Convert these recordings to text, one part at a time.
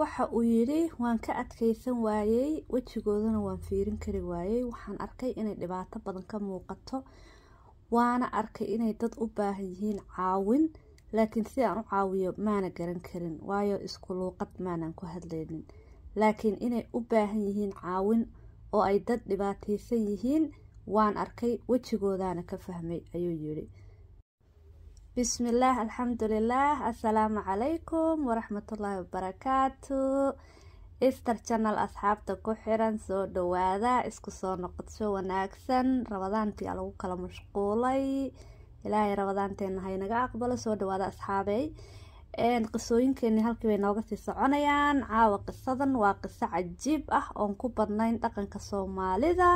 waxa uu yidhi waan ka adkaysan waayey wejigoodana waan fiirin kari waayey waxaan arkay inay dhibaato badan ka muuqato waana arkay inay dad u baahan yihiin caawin laakiin si aan u caawiyo maana garan karin waayo isku luuqad maanan ku hadlaynin laakiin inay u baahan yihiin caawin oo ay dad dhibaataysan yihiin waan arkay wejigoodaana ka fahmay ayuu yidhi bismillaah alxamdulilaah asalaamu calaykum waraxmatullaahi wabarakaatu ister channel asxaabta ku xiran soo dhawaada isku soo noqodso wanaagsan rabadaantii lagu kala mashquulay ilaahay rabadaanteena haynaga aqbalo soo dhawaada asxaabey qisooyinkeeni halkii bay nooga sii soconayaan caawa qisadan waa qiso cajiib ah oon ku badnayn dhaqanka soomaalida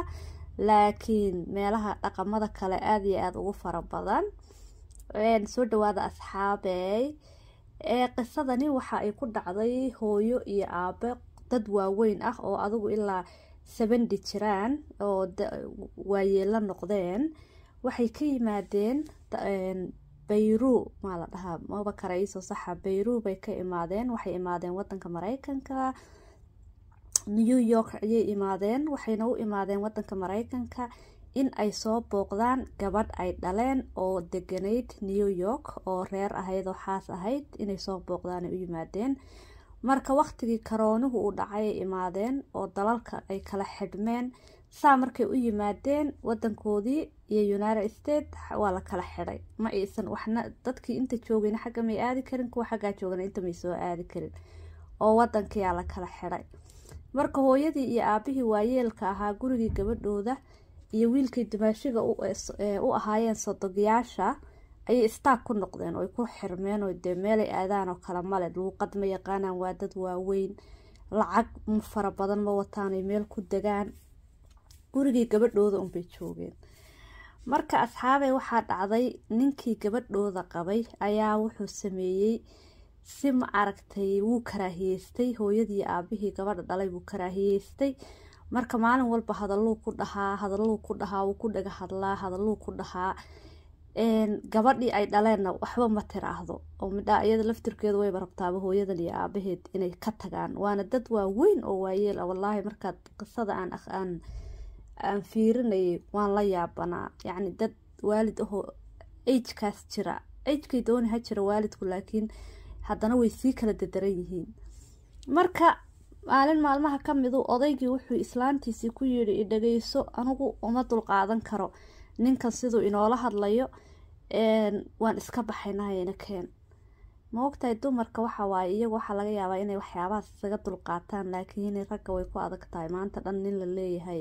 laakiin meelaha dhaqamada kale aad iyo aada ugu fara badan soo dhawaada asxaabey qisadani waxa ay ku dhacday hooyo iyo aabe dad waaweyn ah oo adigu ilaa seventy jiraan oo waayee noqdeen waxay ka yimaadeen bayru maa la dhahaa maba karaysoo saxa bayru bay ka imaadeen waxay imaadeen wadanka mareykanka new york ayay imaadeen waxayna u imaadeen wadanka mareykanka in ay soo booqdaan gabadh ay dhaleen oo deganayd new york oo reer ahayadoo xaas ahayd inay soo booqdaan ay u yimaadeen marka waqtigii karoonuhu u dhacay ay imaadeen oo dalalka ay kala xidhmeen saa markay u yimaadeen wadankoodii iyo united states waa la kala xidhay ma aysan waxna dadkii inta joogayna xagga may aadi karin kuwa xaggaa joogana inta may soo aadi karin oo wadankiiaa la kala xidhay marka hooyadii iyo aabihii waayeelka ahaa gurigii gabadhooda iyo wiilkay dumaashiga u ahaayeen sodogyaasha ayay istaag ku noqdeen ooy ku xirmeen oo dee meelay aadaan oo kale male luuqad ma yaqaanaan waa dad waaweyn lacag fara badan ma wataanay meel ku degaan gurigii gabadhooda unbay joogeen marka asxaabay waxaa dhacday ninkii gabadhooda qabay ayaa wuxuu sameeyey si ma aragtay wuu karaahiyeystay hooyadii aabihii gabadha dhalay buu karaahiyeystay marka maalin walba hadalluu ku dhahaa hadalluu ku dhahaa wuu ku dhaga hadlaa hadalluu ku dhahaa gabadhii ay dhaleenna waxba ma tiraahdo oo midhaa iyada laftirkeedu wayba rabtaaba hooyadan iyo aabaheed inay ka tagaan waana dad waaweyn oo waayeel a ah. wallaahi markaad qisada aan aan fiirinayay waan la yaabanaa yacni dad waalid ahoo agekaas jira agekay dooni ha jira waalidku laakiin haddana way sii kala dadaran yihiin marka maalin maalmaha ka midu odaygii wuxuu islaantiisii ku yidhi idhageyso anigu uma dulqaadan karo ninkan siduu inoola hadlayo waan iska baxaynahayna keen maogtahay dumarka waxa waaye iyagu waxaa laga yaabaa inay waxyaabahaas isaga dulqaataan laakiin ragga way ku adag tahay maanta dhan nin la leeyahay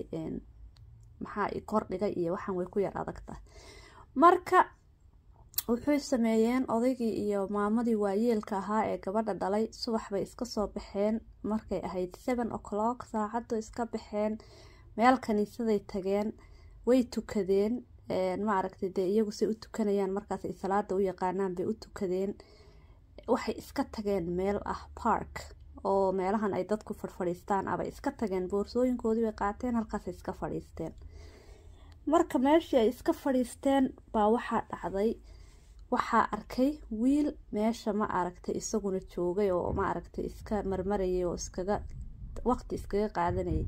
maxaa kordhigay iyo waxaan way ku yar adag tahay marka wuxuu sameeyeen odaygii iyo maamadii waayeelka ahaa ee gabadha dhalay subax bay iska soo baxeen markay ahayd seven o'clock saacaddu iska baxeen meel kaniisaday tageen way tukadeen maaragtay dee iyagu say u tukanayaan markaas ay salaada u yaqaanaan bay u tukadeen waxay iska tageen meel ah park oo meelahan ay dadku fadhfadhiistaan abay iska tageen boorsooyinkoodii bay qaateen halkaasay iska fadhiisteen marka meeshii ay iska fadhiisteen baa waxaa dhacday waxaa arkay wiil meesha ma aragtay isaguna joogay oo ma aragtay iska marmarayay oo iskaga waqti iskaga qaadanayay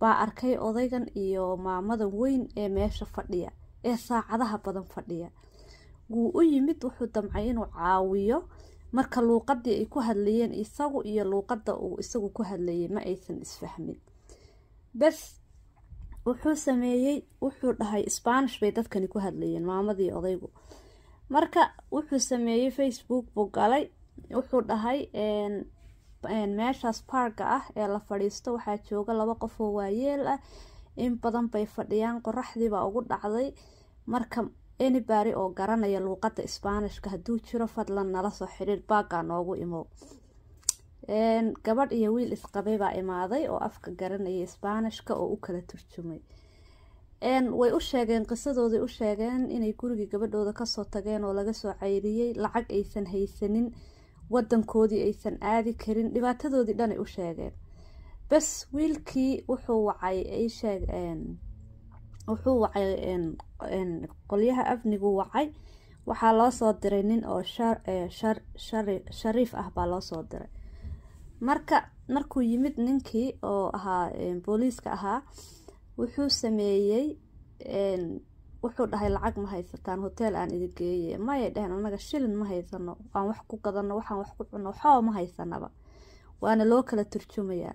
baa arkay odaygan iyo maamada weyn ee meesha fadhiya ee saacadaha badan fadhiya wuu u yimid wuxuu damcay inuu caawiyo marka luuqadii ay ku hadlayeen isagu iyo luuqada uu isagu ku hadlayay ma aysan isfahmin bes wuxuu sameeyey wuxuu dhahay sbaanish bay dadkani ku hadlayeen maamadii odaygu marka wuxuu sameeyey facebook buu galay wuxuu dhahay meeshaas parka ah ee la fadhiisto waxaa jooga laba qof oo waayeel ah in badan bay fadhiyaan qoraxdiibaa ugu dhacday marka enibary oo garanaya luuqada sbaanishka haduu jiro fadlan nala soo xidhiir baagaa noogu imow gabadh iyo wiil isqabay baa imaaday oo afka garanaya sbaanishka oo u kala turjumay way u sheegeen qisadooday u sheegeen inay gurigii gabadhooda kasoo tageen oo laga soo cayriyey lacag aysan haysanin wadankoodii aysan aadi karin dhibaatadoodii dhanay u sheegeen bas wiilkii wuxuu wacay ay sheegeen wuxuu wacay qolyaha afnigu wacay waxaa loo soo diray nin oo shariif ah baa loo soo diray marka markuu yimid ninkii oo ahaa booliiska ahaa wuxuu sameeyey wuxuu dhahay lacag ma haysataan hoteel aan idin geeye maya dheheen anaga shilin ma haysano aan wax ku gadano waxaan wax ku cuno waxba ma haysanaba waana loo kala turjumayaa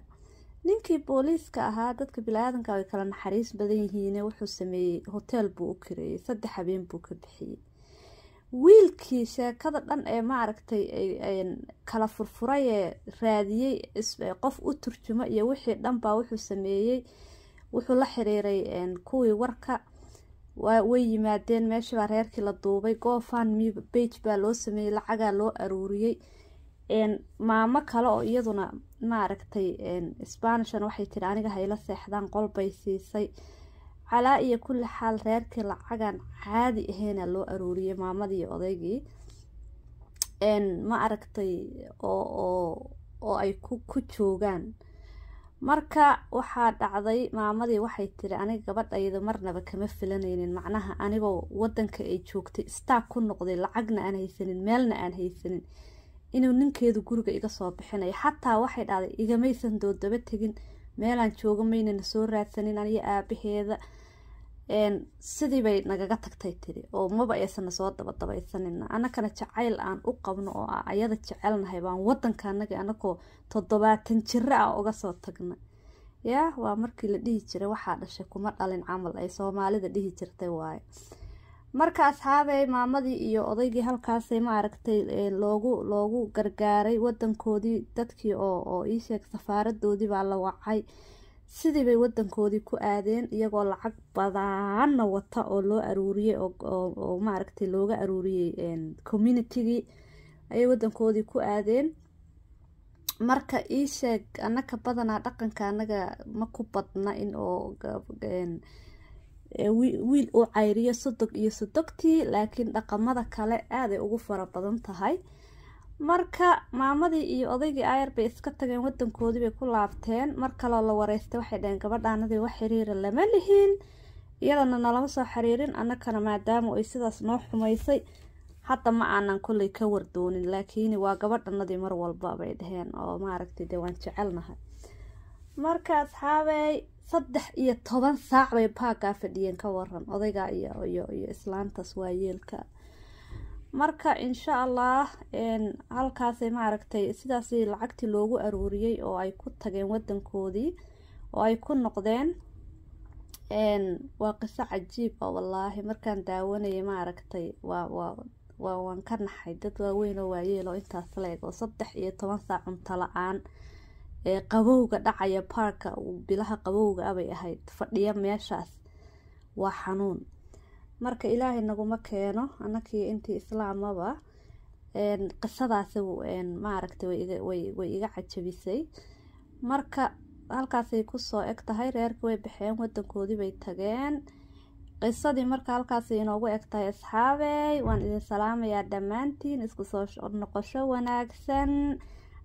ninkii booliiska ahaa dadka bilaadanka way kala naxariis badan yihiin wuxuu sameeyey hoteel buu u kareeyey saddex habeen buu ka bixiyey wiilkii sheekada dhan ee maaragtay kala furfuray ee raadiyey qof u turjumo iyo wixii dhan baa wuxuu sameeyey wuxuu la xiriiray kuwii warka way yimaadeen meeshabaa reerkii la duubay gofan m bage baa loo sameeyey lacagaa loo aruuriyey maamo kale oo iyaduna maaragtay sbanishan waxay tiri aniga hayla seexdaan qol bay siisay calaa iyo kulli xaal reerkii lacagan caadi aheena loo aruuriyey maamadii odaygii ma aragtay oo oo ay ku joogaan marka waxaa dhacday maamadii waxay tiri aniga gabadhayda marnaba kama filanaynin macnaha anigoo wadanka ay joogtay staak ku noqday lacagna aan haysanin meelna aan haysanin inuu ninkeedu guriga iga soo bixinayo xataa waxay dhacday igamaysan doodaba tegin meelaan jooga maynana soo raadsanin aniyo aabaheeda sidiibay nagaga tagtay tiri oo maba aysana soo dabadabaysanina anakana jacayl aan u qabno oo ah ayada jecelnahay baan wadanka anagi anakoo toddobaatan jiro ah uga soo tagna yaa waa markii la dhihi jiray waxaa dhashay kuma dhalin camal ay soomaalida dhihi jirtay waaye marka asxaabey maamadii iyo odaygii halkaasay maaragtay loogu loogu gargaaray wadankoodii dadkii oo oo ii sheeg safaaradoodii baa la wacay sidii bay wadankoodii ku aadeen iyagoo lacag badaanna wata oo loo aruuriyey oo maaragtay looga aruuriyey communitygii ayay wadankoodii ku aadeen marka ii sheeg anaka badanaa dhaqanka anaga ma ku badna in oo wiil uu cayriyo sodog iyo sodogtii laakiin dhaqamada kale aaday ugu fara badan tahay marka maamadii iyo odaygii ayar bay iska tageen wadankoodii bay ku laabteen mar kaloo la wareystay waxay dhaheen gabadhaanadii wax xiriira lama lihiin iyadana nalama soo xiriirin annakana maadaama ay sidaas noo xumaysay hadda ma aanan kolley ka wardoonin laakiin waa gabadhanadii mar walba bay dhaheen oo maaragtay dee waan jecelnahay marka asxaabey saddex iyo toban saac bay baagaa fadhiyeen ka waran odayga iyo iyo iyo islaantaas waayeelka marka insha allah halkaasay maaragtay sidaasi lacagtii loogu aruuriyey oo ay ku tageen wadankoodii oo ay ku noqdeen waa qiso cajiib a ah wallaahi markaan daawanayay maaragtay waan ka naxay dad waaweyn oo waayeel oo intaas la-eg oo saddex iyo toban saac cunto la-aan ee qabowga dhacaya baarka bilaha qabowga abay ah ahayd fadhiya meeshaas waa xanuun marka ilaahay naguma keeno anakii intii islaamaba qisadaasi maaragta way iga cajabisay marka halkaasay kusoo eg tahay reerkii way baxeen wadankoodii bay tageen qisadii marka halkaasay inoogu eg tahay asxaabey waan idin salaamayaa dhammaantiin isku soo noqosho wanaagsan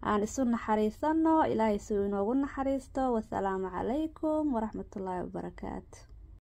aan isu naxariisano ilaahay suu inoogu naxariisto wasalaamu calaykum waraxmatullaahi wabarakaatu